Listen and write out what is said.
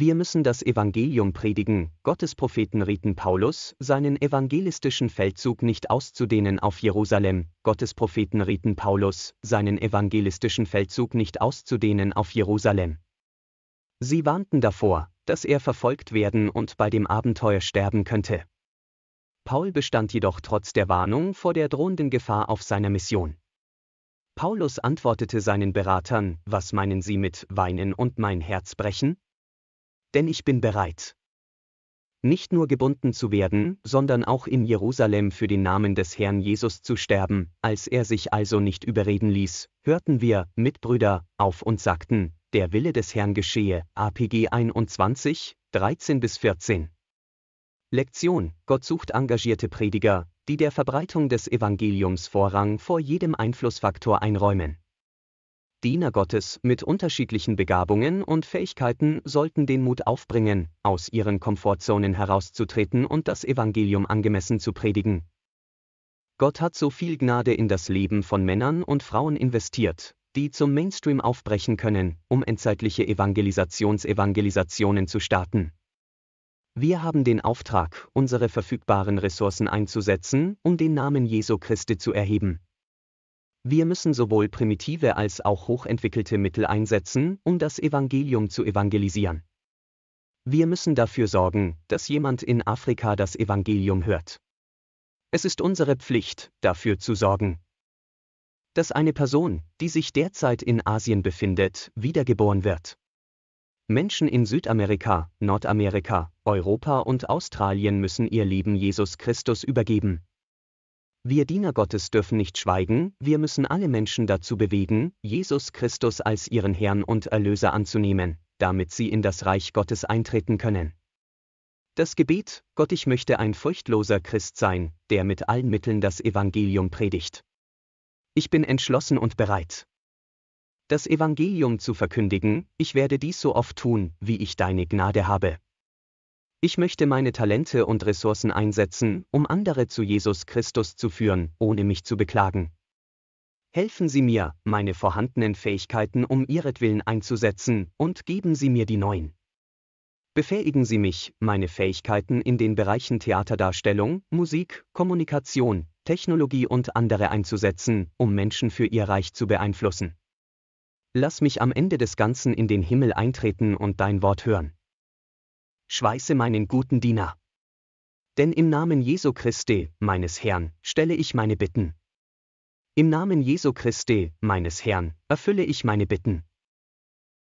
Wir müssen das Evangelium predigen, Gottes Propheten rieten Paulus, seinen evangelistischen Feldzug nicht auszudehnen auf Jerusalem, Gottes Propheten rieten Paulus, seinen evangelistischen Feldzug nicht auszudehnen auf Jerusalem. Sie warnten davor, dass er verfolgt werden und bei dem Abenteuer sterben könnte. Paul bestand jedoch trotz der Warnung vor der drohenden Gefahr auf seiner Mission. Paulus antwortete seinen Beratern, was meinen Sie mit weinen und mein Herz brechen? denn ich bin bereit. Nicht nur gebunden zu werden, sondern auch in Jerusalem für den Namen des Herrn Jesus zu sterben, als er sich also nicht überreden ließ, hörten wir, Mitbrüder, auf und sagten, der Wille des Herrn geschehe, APG 21, 13 bis 14. Lektion, Gott sucht engagierte Prediger, die der Verbreitung des Evangeliums Vorrang vor jedem Einflussfaktor einräumen. Diener Gottes mit unterschiedlichen Begabungen und Fähigkeiten sollten den Mut aufbringen, aus ihren Komfortzonen herauszutreten und das Evangelium angemessen zu predigen. Gott hat so viel Gnade in das Leben von Männern und Frauen investiert, die zum Mainstream aufbrechen können, um endzeitliche Evangelisations-Evangelisationen zu starten. Wir haben den Auftrag, unsere verfügbaren Ressourcen einzusetzen, um den Namen Jesu Christi zu erheben. Wir müssen sowohl primitive als auch hochentwickelte Mittel einsetzen, um das Evangelium zu evangelisieren. Wir müssen dafür sorgen, dass jemand in Afrika das Evangelium hört. Es ist unsere Pflicht, dafür zu sorgen, dass eine Person, die sich derzeit in Asien befindet, wiedergeboren wird. Menschen in Südamerika, Nordamerika, Europa und Australien müssen ihr Leben Jesus Christus übergeben. Wir Diener Gottes dürfen nicht schweigen, wir müssen alle Menschen dazu bewegen, Jesus Christus als ihren Herrn und Erlöser anzunehmen, damit sie in das Reich Gottes eintreten können. Das Gebet, Gott, ich möchte ein furchtloser Christ sein, der mit allen Mitteln das Evangelium predigt. Ich bin entschlossen und bereit. Das Evangelium zu verkündigen, ich werde dies so oft tun, wie ich deine Gnade habe. Ich möchte meine Talente und Ressourcen einsetzen, um andere zu Jesus Christus zu führen, ohne mich zu beklagen. Helfen Sie mir, meine vorhandenen Fähigkeiten um Ihretwillen einzusetzen, und geben Sie mir die neuen. Befähigen Sie mich, meine Fähigkeiten in den Bereichen Theaterdarstellung, Musik, Kommunikation, Technologie und andere einzusetzen, um Menschen für Ihr Reich zu beeinflussen. Lass mich am Ende des Ganzen in den Himmel eintreten und dein Wort hören schweiße meinen guten Diener. Denn im Namen Jesu Christi, meines Herrn, stelle ich meine Bitten. Im Namen Jesu Christi, meines Herrn, erfülle ich meine Bitten.